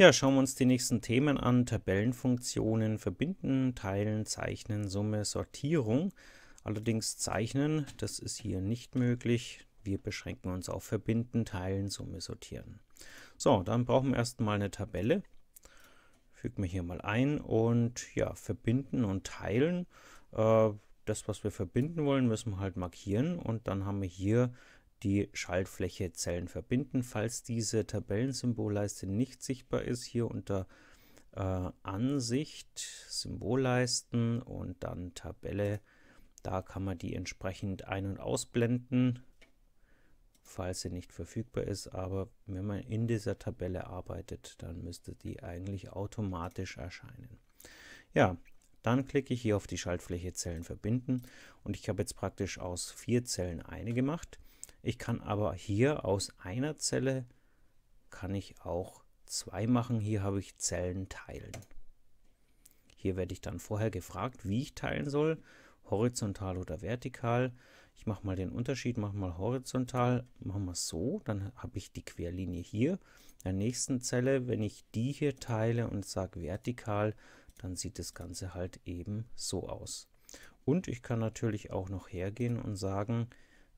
Ja, schauen wir uns die nächsten Themen an. Tabellenfunktionen, Verbinden, Teilen, Zeichnen, Summe, Sortierung. Allerdings Zeichnen, das ist hier nicht möglich. Wir beschränken uns auf Verbinden, Teilen, Summe, Sortieren. So, dann brauchen wir erstmal eine Tabelle. Fügen wir hier mal ein und ja, Verbinden und Teilen. Äh, das, was wir verbinden wollen, müssen wir halt markieren und dann haben wir hier die Schaltfläche Zellen verbinden. Falls diese Tabellensymbolleiste nicht sichtbar ist, hier unter äh, Ansicht, Symbolleisten und dann Tabelle, da kann man die entsprechend ein- und ausblenden, falls sie nicht verfügbar ist. Aber wenn man in dieser Tabelle arbeitet, dann müsste die eigentlich automatisch erscheinen. Ja, dann klicke ich hier auf die Schaltfläche Zellen verbinden und ich habe jetzt praktisch aus vier Zellen eine gemacht. Ich kann aber hier aus einer Zelle kann ich auch zwei machen. Hier habe ich Zellen teilen. Hier werde ich dann vorher gefragt, wie ich teilen soll, horizontal oder vertikal. Ich mache mal den Unterschied, mache mal horizontal, machen wir es so, dann habe ich die Querlinie hier. In der nächsten Zelle, wenn ich die hier teile und sage vertikal, dann sieht das Ganze halt eben so aus. Und ich kann natürlich auch noch hergehen und sagen,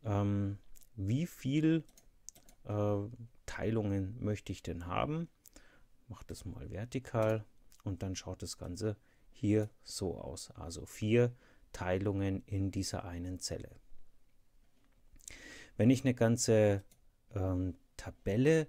ähm, wie viel äh, Teilungen möchte ich denn haben. Mache das mal vertikal und dann schaut das Ganze hier so aus. Also vier Teilungen in dieser einen Zelle. Wenn ich eine ganze ähm, Tabelle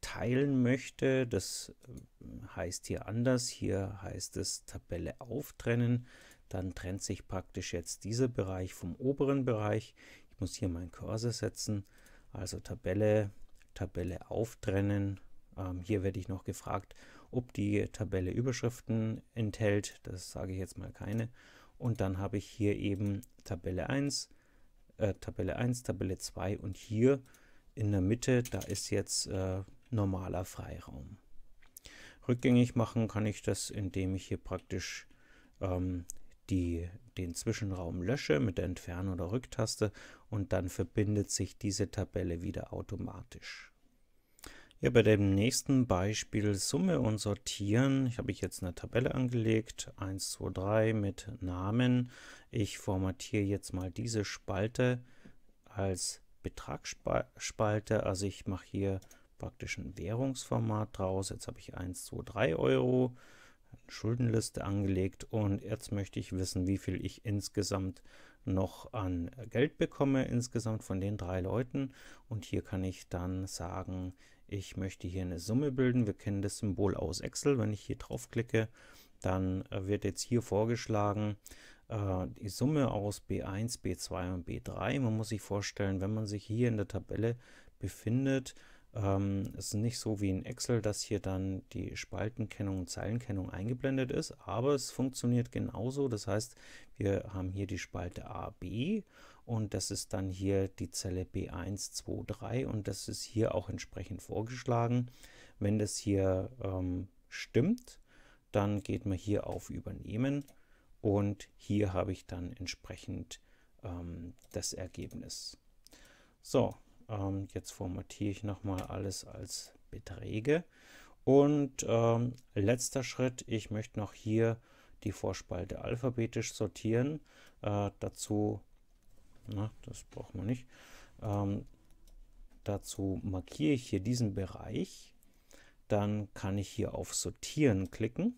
teilen möchte, das äh, heißt hier anders, hier heißt es Tabelle auftrennen, dann trennt sich praktisch jetzt dieser Bereich vom oberen Bereich. Ich muss hier meinen Cursor setzen, also Tabelle, Tabelle auftrennen. Ähm, hier werde ich noch gefragt, ob die Tabelle Überschriften enthält. Das sage ich jetzt mal keine. Und dann habe ich hier eben Tabelle 1, äh, Tabelle 1, Tabelle 2 und hier in der Mitte, da ist jetzt äh, normaler Freiraum. Rückgängig machen kann ich das, indem ich hier praktisch ähm, die, den Zwischenraum lösche mit der Entfern- oder Rücktaste und dann verbindet sich diese Tabelle wieder automatisch. Ja, bei dem nächsten Beispiel Summe und Sortieren ich habe jetzt eine Tabelle angelegt, 1, 2, 3 mit Namen. Ich formatiere jetzt mal diese Spalte als Betragsspalte, also ich mache hier praktisch ein Währungsformat draus. Jetzt habe ich 1, 2, 3 Euro. Schuldenliste angelegt und jetzt möchte ich wissen, wie viel ich insgesamt noch an Geld bekomme, insgesamt von den drei Leuten. Und hier kann ich dann sagen, ich möchte hier eine Summe bilden. Wir kennen das Symbol aus Excel. Wenn ich hier drauf klicke, dann äh, wird jetzt hier vorgeschlagen, äh, die Summe aus B1, B2 und B3. Man muss sich vorstellen, wenn man sich hier in der Tabelle befindet, ähm, es ist nicht so wie in Excel, dass hier dann die Spaltenkennung und Zeilenkennung eingeblendet ist, aber es funktioniert genauso. Das heißt, wir haben hier die Spalte AB und das ist dann hier die Zelle B1, 2, 3 und das ist hier auch entsprechend vorgeschlagen. Wenn das hier ähm, stimmt, dann geht man hier auf Übernehmen und hier habe ich dann entsprechend ähm, das Ergebnis. So, ähm, jetzt formatiere ich nochmal alles als Beträge. Und ähm, letzter Schritt, ich möchte noch hier die Vorspalte alphabetisch sortieren. Äh, dazu, na, das braucht man nicht, ähm, dazu markiere ich hier diesen Bereich. Dann kann ich hier auf Sortieren klicken.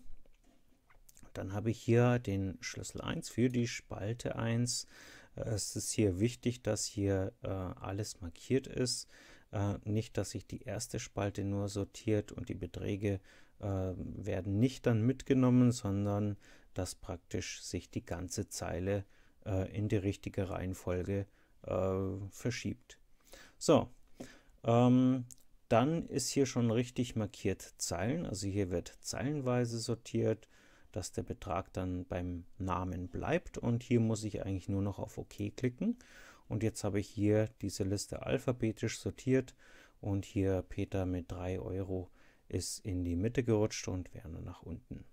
Dann habe ich hier den Schlüssel 1 für die Spalte 1 es ist hier wichtig, dass hier äh, alles markiert ist. Äh, nicht, dass sich die erste Spalte nur sortiert und die Beträge äh, werden nicht dann mitgenommen, sondern dass praktisch sich die ganze Zeile äh, in die richtige Reihenfolge äh, verschiebt. So, ähm, dann ist hier schon richtig markiert Zeilen. Also hier wird zeilenweise sortiert dass der Betrag dann beim Namen bleibt. Und hier muss ich eigentlich nur noch auf OK klicken. Und jetzt habe ich hier diese Liste alphabetisch sortiert und hier Peter mit 3 Euro ist in die Mitte gerutscht und Werner nach unten.